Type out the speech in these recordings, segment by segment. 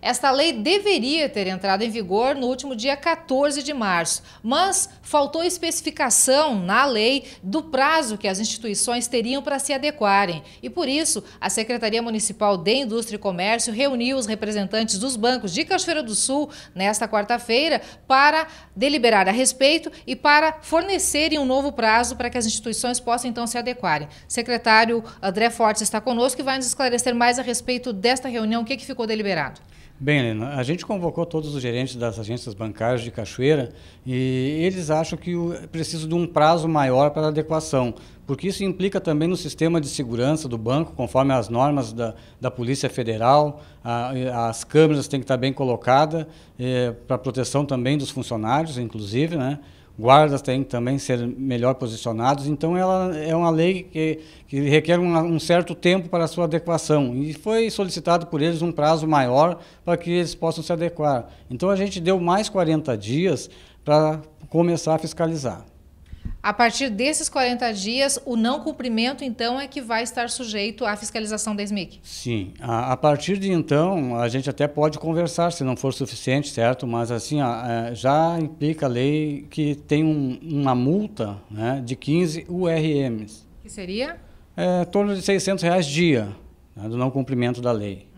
Esta lei deveria ter entrado em vigor no último dia 14 de março, mas faltou especificação na lei do prazo que as instituições teriam para se adequarem. E por isso, a Secretaria Municipal de Indústria e Comércio reuniu os representantes dos bancos de Cachoeira do Sul nesta quarta-feira para deliberar a respeito e para fornecerem um novo prazo para que as instituições possam então se adequarem. secretário André Fortes está conosco e vai nos esclarecer mais a respeito desta reunião, o que, que ficou deliberado. Bem, Helena, a gente convocou todos os gerentes das agências bancárias de Cachoeira e eles acham que é preciso de um prazo maior para adequação, porque isso implica também no sistema de segurança do banco, conforme as normas da, da Polícia Federal, a, as câmeras têm que estar bem colocadas, é, para proteção também dos funcionários, inclusive, né? guardas têm que também ser melhor posicionados. Então, ela é uma lei que, que requer um, um certo tempo para a sua adequação. E foi solicitado por eles um prazo maior para que eles possam se adequar. Então, a gente deu mais 40 dias para começar a fiscalizar. A partir desses 40 dias, o não cumprimento, então, é que vai estar sujeito à fiscalização da SMIC? Sim. A, a partir de então, a gente até pode conversar, se não for suficiente, certo? Mas, assim, é, já implica a lei que tem um, uma multa né, de 15 URMs. Que seria? É, torno de 600 reais dia, né, do não cumprimento da lei.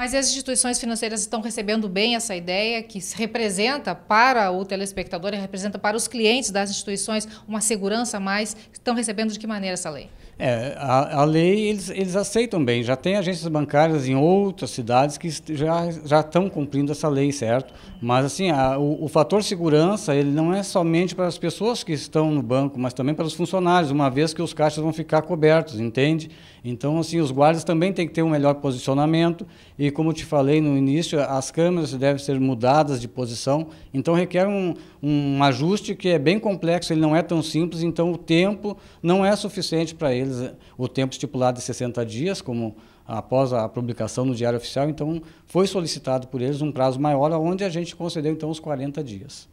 Mas as instituições financeiras estão recebendo bem essa ideia que representa para o telespectador e representa para os clientes das instituições uma segurança a mais? Estão recebendo de que maneira essa lei? É, a, a lei eles, eles aceitam bem. Já tem agências bancárias em outras cidades que já, já estão cumprindo essa lei, certo? Mas assim, a, o, o fator segurança ele não é somente para as pessoas que estão no banco, mas também para os funcionários, uma vez que os caixas vão ficar cobertos, entende? Então assim, os guardas também têm que ter um melhor posicionamento e e como eu te falei no início, as câmeras devem ser mudadas de posição, então requer um, um ajuste que é bem complexo, ele não é tão simples, então o tempo não é suficiente para eles, o tempo estipulado de 60 dias, como após a publicação no Diário Oficial, então foi solicitado por eles um prazo maior, onde a gente concedeu então os 40 dias.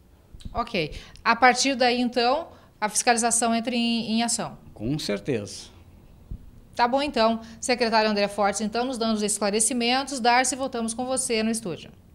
Ok. A partir daí, então, a fiscalização entra em, em ação. Com certeza. Tá bom então, secretário André Fortes, então nos dando os esclarecimentos. Darcy, voltamos com você no estúdio.